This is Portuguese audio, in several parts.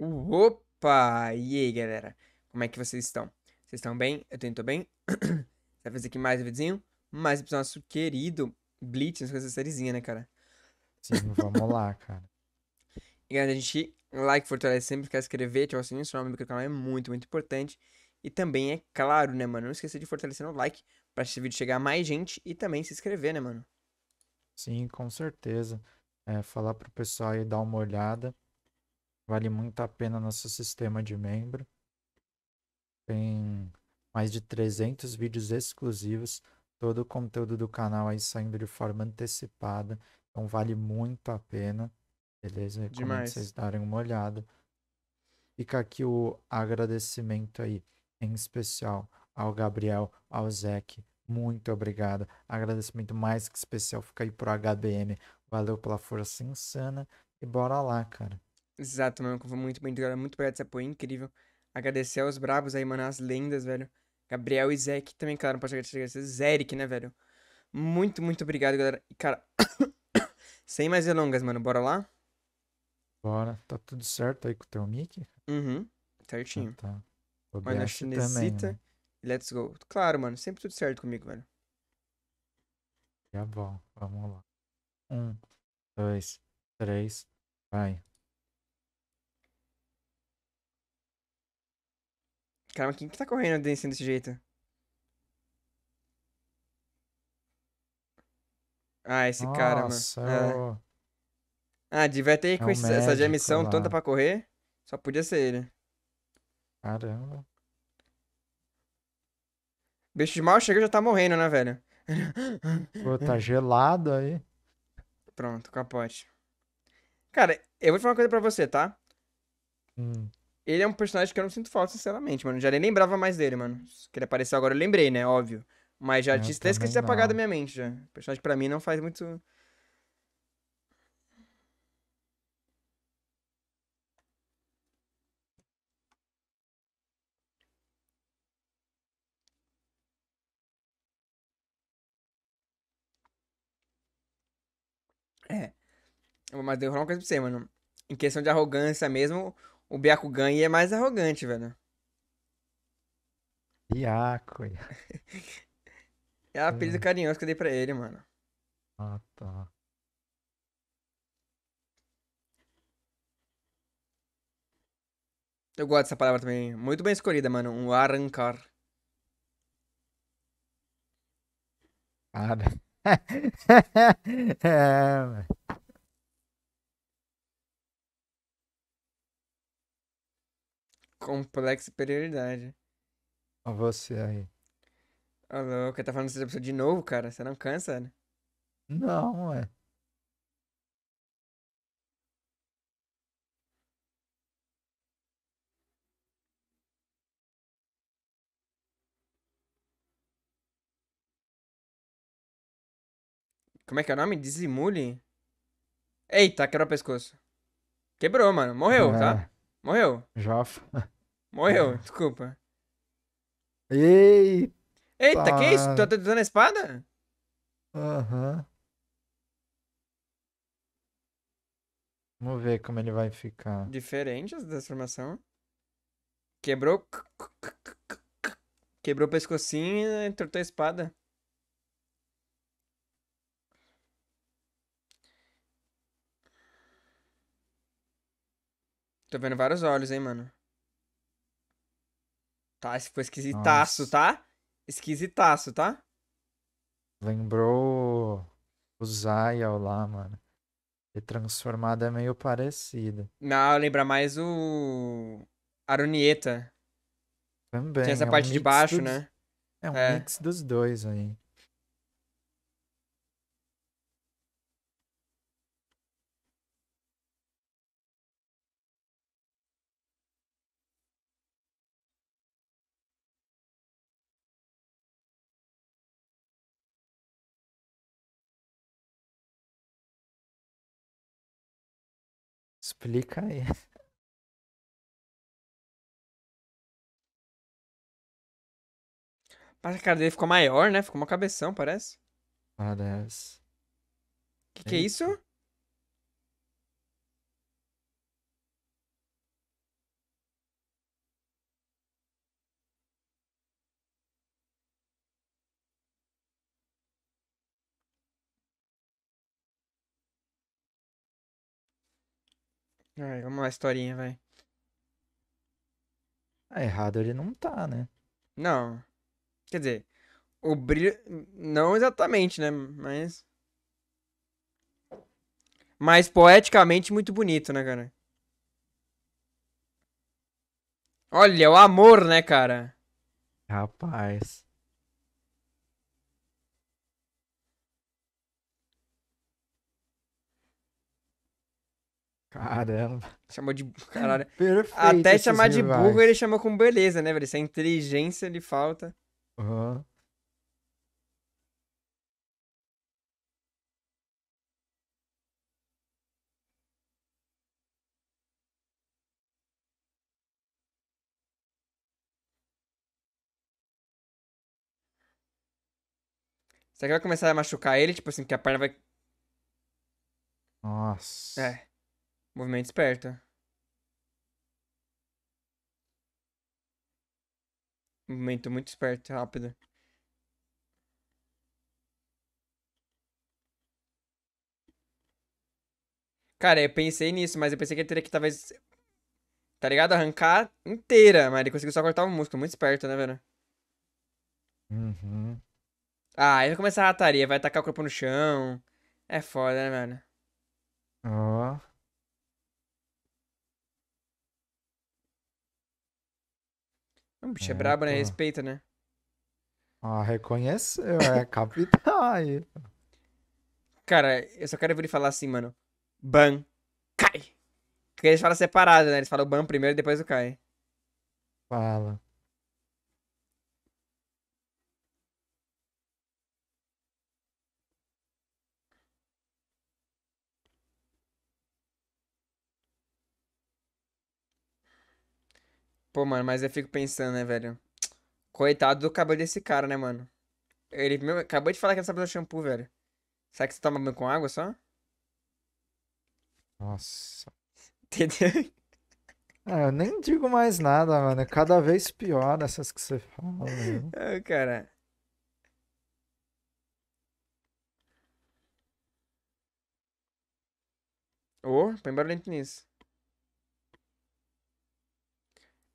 Opa! E aí, galera? Como é que vocês estão? Vocês estão bem? Eu também tô bem. Vai fazer aqui mais um videozinho, mais um nosso querido Blitz, nas coisas sériezinha, né, cara? Sim, vamos lá, cara. E, galera, a gente, like, fortalece sempre, quer inscrever, ativar o sininho, se inscrever no canal é muito, muito importante. E também, é claro, né, mano, não esqueça de fortalecer o like pra esse vídeo chegar a mais gente e também se inscrever, né, mano? Sim, com certeza. É, falar pro pessoal aí dar uma olhada. Vale muito a pena nosso sistema de membro. Tem mais de 300 vídeos exclusivos, todo o conteúdo do canal aí saindo de forma antecipada. Então vale muito a pena. Beleza? Recomendo Demais. vocês darem uma olhada. Fica aqui o agradecimento aí, em especial ao Gabriel, ao Zeke. Muito obrigado. Agradecimento mais que especial fica aí pro HBM. Valeu pela força insana e bora lá, cara. Exato, mano. Foi muito bem jogado. Muito obrigado esse apoio, é incrível. Agradecer aos bravos aí, mano, as lendas, velho. Gabriel e Zeke também, claro, não posso agradecer. Zeric, né, velho? Muito, muito obrigado, galera. E, cara, sem mais delongas, mano, bora lá? Bora. Tá tudo certo aí com o teu mic? Uhum, ah, certinho. tá. O Mas Né? Let's go. Claro, mano, sempre tudo certo comigo, velho. Tá bom, vamos lá. Um, dois, três, vai. Caramba, quem que tá correndo descendo desse jeito? Ah, esse Nossa, cara, mano. Nossa, É. Ah, ah devia ter é com um essa, médico, essa lá. tanta pra correr. Só podia ser ele. Caramba. bicho de mal chegou já tá morrendo, né, velho? Pô, tá gelado aí. Pronto, capote. Cara, eu vou te falar uma coisa pra você, tá? Hum. Ele é um personagem que eu não sinto falta, sinceramente, mano. Já nem lembrava mais dele, mano. Que ele apareceu agora, eu lembrei, né? Óbvio. Mas já é, tinha até esquecido de apagar da minha mente, já. O personagem pra mim não faz muito... É. Mas deu uma coisa pra você, mano. Em questão de arrogância mesmo, o Byakugan é mais arrogante, velho. Iaco. é o apelido é. carinhoso que eu dei pra ele, mano. Ah, tá. Eu gosto dessa palavra também. Muito bem escolhida, mano. Um arrancar. Cara. é, mano. Complexo superioridade. Ó, você aí. Ô, louco, tá falando dessa pessoa de novo, cara? Você não cansa, né? Não, é. Como é que é o nome? Dizimule? Eita, quebrou o pescoço. Quebrou, mano. Morreu, tá? é. tá? Morreu. Já. Morreu, é. desculpa. Eita! Eita, que isso? Tu tá dando a espada? Aham. Uhum. Vamos ver como ele vai ficar. Diferente essa transformação. Quebrou. Quebrou o pescocinho e entortou a espada. Tô vendo vários olhos, hein, mano. Tá, esse foi esquisitaço, Nossa. tá? Esquisitaço, tá? Lembrou o Zayal lá, mano. E transformada é meio parecida. Não, lembra mais o. Aronieta. Também. Tinha essa é parte um de baixo, dos... né? É um é. mix dos dois aí. Explica aí. Parece que a cara dele ficou maior, né? Ficou uma cabeção, parece. Parece. Que que é isso? Ai, vamos lá, historinha, vai. Ah, errado ele não tá, né? Não. Quer dizer, o brilho. Não exatamente, né? Mas. Mas poeticamente muito bonito, né, cara? Olha, o amor, né, cara? Rapaz. Caramba. Chamou de. Caralho. Perfeito. Até chamar de rivais. burro ele chamou com beleza, né, velho? Essa é inteligência ele falta. Uhum. Será que vai começar a machucar ele? Tipo assim, que a perna vai. Nossa. É. Movimento esperto. Movimento muito esperto, rápido. Cara, eu pensei nisso, mas eu pensei que ele teria que talvez. Tá ligado? Arrancar inteira, mas ele conseguiu só cortar um músculo. Muito esperto, né, velho? Uhum. Ah, aí vai começar a rataria, vai atacar o corpo no chão. É foda, né, velho? Ó. Oh. O hum, bicho é, é brabo, né? Respeita, né? Ah, reconheceu, é capital Cara, eu só quero ver ele falar assim, mano. Ban. Cai. Porque eles falam separado, né? Eles falam o ban primeiro e depois o cai. Fala. Pô, mano, mas eu fico pensando, né, velho? Coitado do cabelo desse cara, né, mano? Ele meu, acabou de falar que ele sabe usar shampoo, velho. Será que você toma banho com água só? Nossa. Entendeu? Ah, eu nem digo mais nada, mano. É cada vez pior essas que você fala. velho. Ah, cara. Ô, oh, põe barulhento nisso.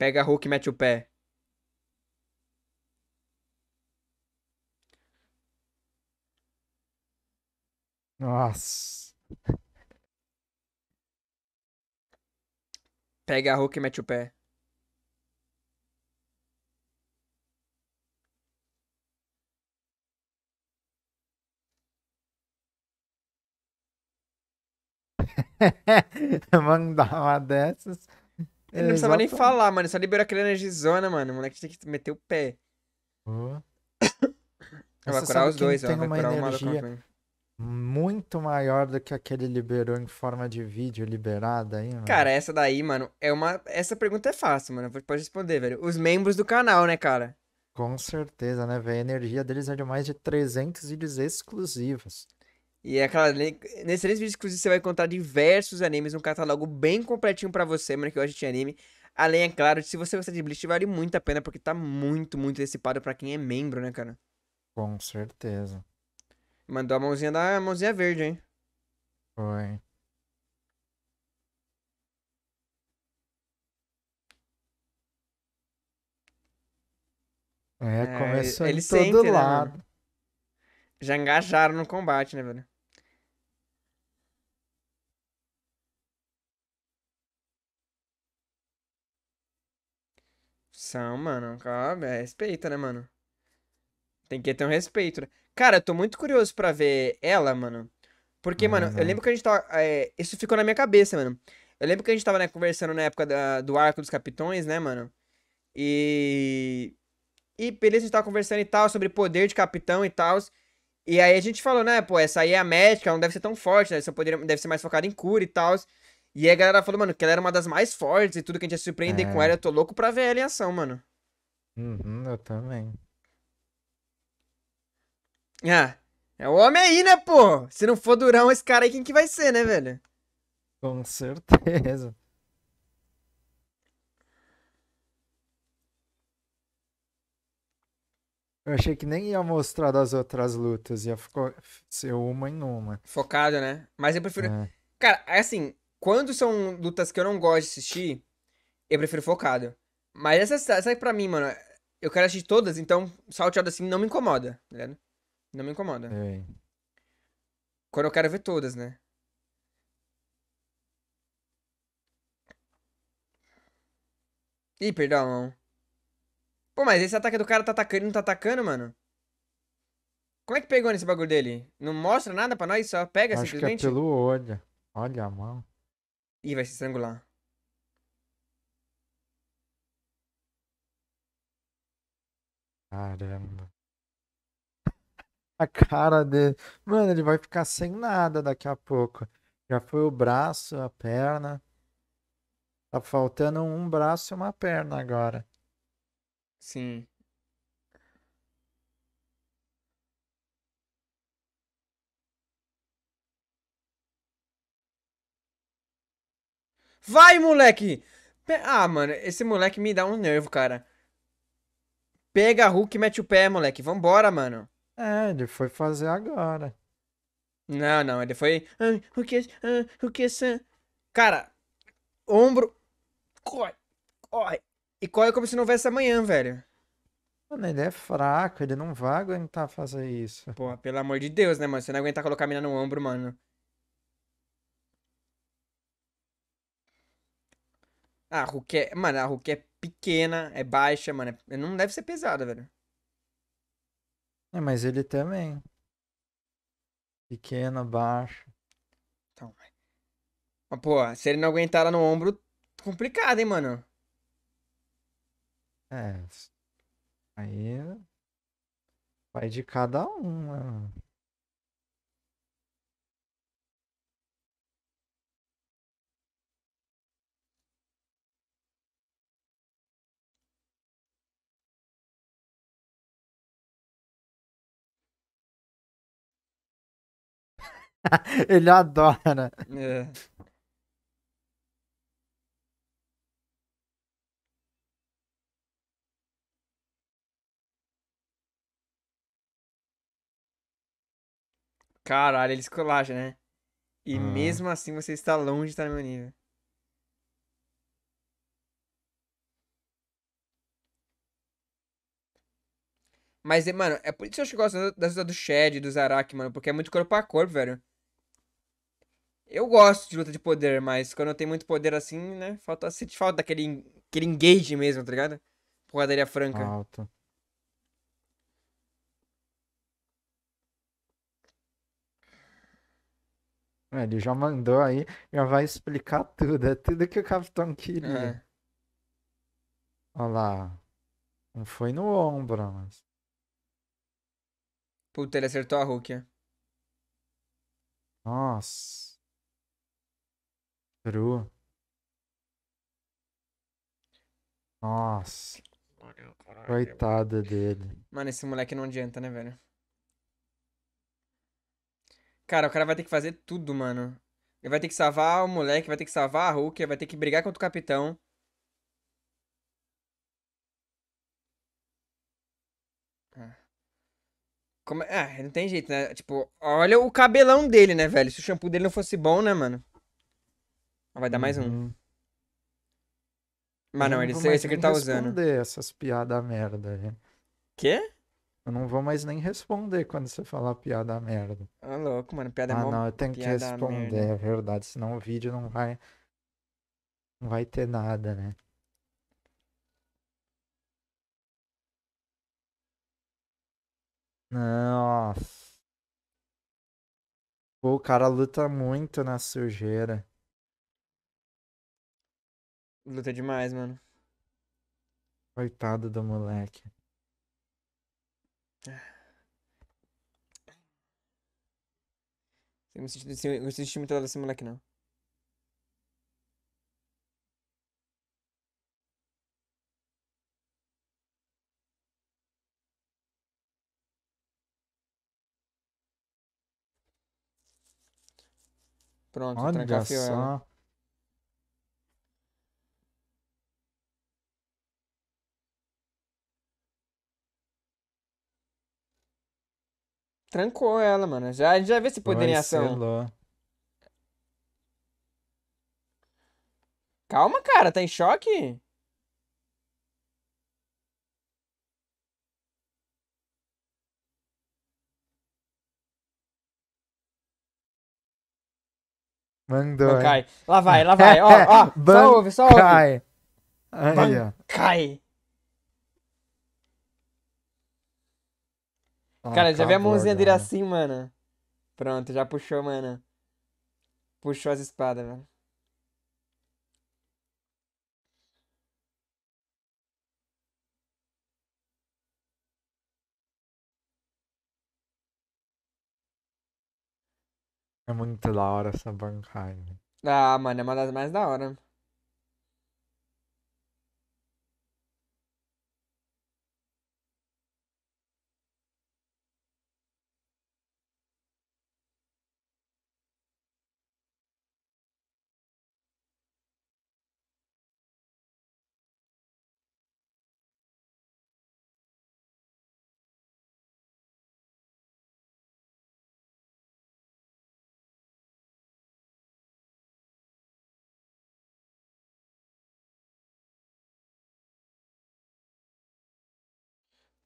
Pega a Hulk e mete o pé. Nossa. Pega a Hulk e mete o pé. dar uma dessas. Ele não precisava nem falar, mano. Só liberou aquele energizona, mano. O moleque tinha que meter o pé. Oh. vai curar os dois, ó. Tem vai uma curar energia muito maior do que aquele liberou em forma de vídeo liberada aí, mano. Cara, essa daí, mano, é uma. Essa pergunta é fácil, mano. Pode responder, velho. Os membros do canal, né, cara? Com certeza, né, velho? A energia deles é de mais de 300 vídeos exclusivos. E é claro, nesses três vídeos você vai encontrar diversos animes, um catálogo bem completinho para você, mano, que hoje tinha anime. Além, é claro, se você gostar de Bleach, vale muito a pena, porque tá muito, muito decipado para quem é membro, né, cara? Com certeza. Mandou a mãozinha da a mãozinha verde, hein? Foi. É, começou é, ele, em todo sente, né, lado. Né, Já engajaram no combate, né, velho? São, mano. Calma, é, respeita, né, mano? Tem que ter um respeito, né? Cara, eu tô muito curioso pra ver ela, mano. Porque, uhum. mano, eu uhum. lembro que a gente tava. É, isso ficou na minha cabeça, mano. Eu lembro que a gente tava, né, conversando na época da, do Arco dos Capitões, né, mano? E. E beleza, a gente tava conversando e tal, sobre poder de capitão e tal. E aí a gente falou, né, pô, essa aí é a médica, ela não deve ser tão forte, né? Só deve ser mais focada em cura e tal. E aí a galera falou, mano, que ela era uma das mais fortes e tudo que a gente ia surpreender é. com ela. Eu tô louco pra ver ela em ação, mano. Uhum, eu também. Ah, é o homem aí, né, pô? Se não for Durão, esse cara aí, quem que vai ser, né, velho? Com certeza. Eu achei que nem ia mostrar das outras lutas, ia ficar, ser uma em uma. Focado, né? Mas eu prefiro. É. Cara, é assim, quando são lutas que eu não gosto de assistir, eu prefiro focado. Mas essa, essa pra mim, mano, eu quero assistir todas, então salteado assim não me incomoda, tá ligado? Não me incomoda. É. Quando eu quero ver todas, né? Ih, perdão. Pô, mas esse ataque do cara tá atacando e não tá atacando, mano? Como é que pegou nesse bagulho dele? Não mostra nada pra nós, só pega Acho simplesmente? Acho que é pelo olho. Olha a mão. Ih, vai se estrangular. Caramba. A cara dele. Mano, ele vai ficar sem nada daqui a pouco. Já foi o braço, a perna. Tá faltando um braço e uma perna agora. Sim. Vai, moleque! Pe ah, mano, esse moleque me dá um nervo, cara. Pega a Hulk e mete o pé, moleque. Vambora, mano. É, ele foi fazer agora. Não, não, ele foi. Ah, Hulk, ah, Hulk, Cara, ombro. Corre, corre. E corre como se não houvesse amanhã, velho. Mano, ele é fraco, ele não vai aguentar fazer isso. Pô, pelo amor de Deus, né, mano? Você não aguentar colocar a mina no ombro, mano. A Hulk é. Mano, a Hulk é pequena, é baixa, mano. É... Não deve ser pesada, velho. É, mas ele também. Pequena, baixa. Então, mas, pô, se ele não aguentar lá no ombro, complicado, hein, mano. É. Aí. Vai de cada um, né, mano. Ele adora. Né? É. Caralho, ele escolacha, né? E hum. mesmo assim você está longe de estar no meu nível. Mas, mano, é por isso que eu gosto da do Shed, do Zarak, mano, porque é muito corpo a corpo, velho. Eu gosto de luta de poder, mas quando eu tenho muito poder assim, né? Falta, sente falta daquele aquele engage mesmo, tá ligado? Porradaria franca. Falta. É, ele já mandou aí, já vai explicar tudo. É tudo que o Capitão queria. É. Olha lá. Não foi no ombro, mas. Puta, ele acertou a Hulk. Né? Nossa. True. Nossa. Coitada dele. Mano, esse moleque não adianta, né, velho? Cara, o cara vai ter que fazer tudo, mano. Ele vai ter que salvar o moleque, vai ter que salvar a Hulk, vai ter que brigar contra o capitão. Ah. Como... É? Ah, não tem jeito, né? Tipo, olha o cabelão dele, né, velho? Se o shampoo dele não fosse bom, né, mano? vai dar mais um. Uhum. Mas não, ele, esse, que ele tá usando. Eu não vou responder essas piadas merda, né? Quê? Eu não vou mais nem responder quando você falar piada merda. Ah, louco, mano, piada ah, é Ah, não, eu tenho que responder, é verdade, senão o vídeo não vai. Não vai ter nada, né? Nossa. Pô, o cara luta muito na sujeira. Luta demais, mano. Coitado do moleque. Ah. Eu não senti muito desse moleque, não. Pronto, Olha a Só. trancou ela, mano. Já, a gente já vê esse poder em ação. Lá. Calma, cara, tá em choque? Mandou. cai. Lá vai, lá vai. ó, ó. Só ouve, só ouve. Cai. Aí, ó. Cai. cara, já vi a mãozinha dele né? assim, mano. Pronto, já puxou, mano. Puxou as espadas, velho. É muito da hora essa bancada. Ah, mano, é uma das mais da hora.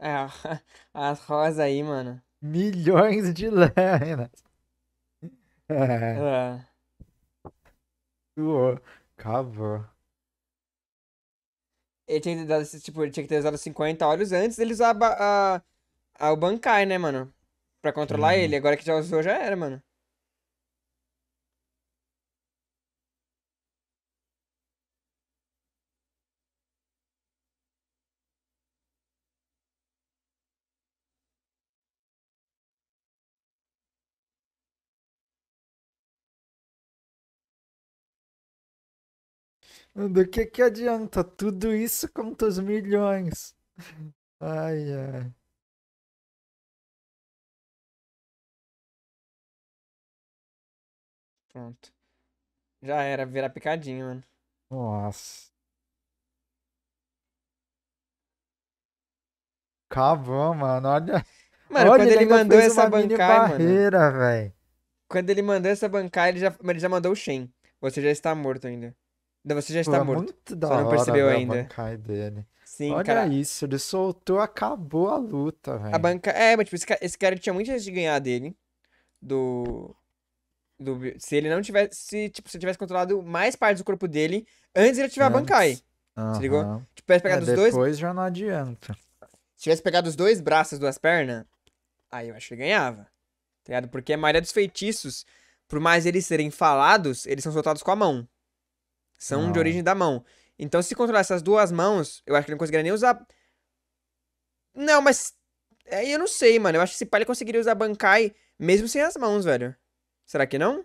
É, as rosas aí, mano. Milhões de lâminas. É. é. Uou, cover. Ele tinha que ter dado tipo, ele tinha que ter usado 50 olhos antes dele usar a, a, a, o Bankai, né, mano? Pra controlar ele. Agora que já usou, já era, mano. Do que que adianta tudo isso os milhões? Ai, ai. Pronto. Já era, vira picadinho, mano. Nossa. Cavão, mano, olha. Mano, olha, quando ele, ele mandou essa bancada, barreira, velho. Quando ele mandou essa bancada, ele já, ele já mandou o Shen. Você já está morto ainda. Não, você já está Pô, é morto. Muito da Só não percebeu hora, ainda. Bankai dele. Sim, Olha cara. isso, ele soltou, acabou a luta, velho. A banca... É, mas tipo, esse cara, esse cara tinha muita chance de ganhar dele. Do... do... Se ele não tivesse... Se, tipo, se ele tivesse controlado mais partes do corpo dele, antes ele tiver antes. a Bankai. Uhum. Se ligou? tivesse pegado é, os depois dois... depois já não adianta. Se tivesse pegado os dois braços, duas pernas, aí eu acho que ele ganhava. Tá ligado? Porque a maioria dos feitiços, por mais eles serem falados, eles são soltados com a mão. São não. de origem da mão. Então, se controlar essas duas mãos, eu acho que ele não conseguiria nem usar. Não, mas. Aí é, eu não sei, mano. Eu acho que se pai ele conseguiria usar Bankai mesmo sem as mãos, velho. Será que não?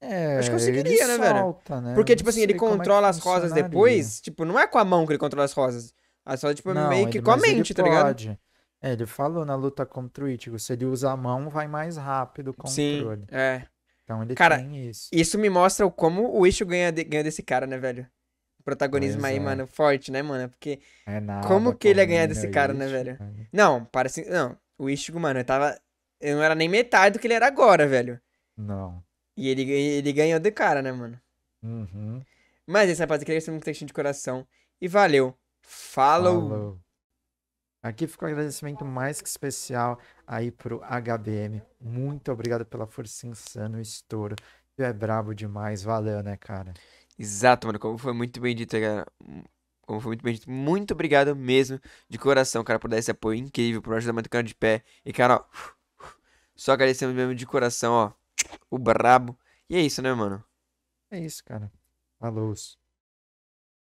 É, acho que conseguiria, né, solta, velho? Né? Porque, tipo assim, ele é controla é as rosas depois. Tipo, não é com a mão que ele controla as rosas. É só, tipo, não, meio que com a mente, tá pode. ligado? É, ele falou na luta contra o Ichigo, se ele usar a mão, vai mais rápido o controle. Sim, é. Então ele cara, tem isso. Isso me mostra como o Ishu ganha, de, ganha desse cara, né, velho? protagonismo pois aí, é. mano, forte, né, mano? Porque. É nada, como que ele ia ganhar desse cara, né, velho? Cara. Não, parece. Não, o Ishigo, mano, eu tava. Eu não era nem metade do que ele era agora, velho. Não. E ele, ele ganhou de cara, né, mano? Uhum. Mas esse rapaz queria ser um textinho tá de coração. E valeu. Falou. Falou. Aqui ficou um agradecimento mais que especial aí pro HBM. Muito obrigado pela força insana, o estouro. Tu é brabo demais, valeu, né, cara? Exato, mano. Como foi muito bem dito, cara. Como foi muito bem dito. Muito obrigado mesmo, de coração, cara, por dar esse apoio incrível, por ajudar muito o cara de pé. E, cara, ó, só agradecemos mesmo de coração, ó. O brabo. E é isso, né, mano? É isso, cara. Falou.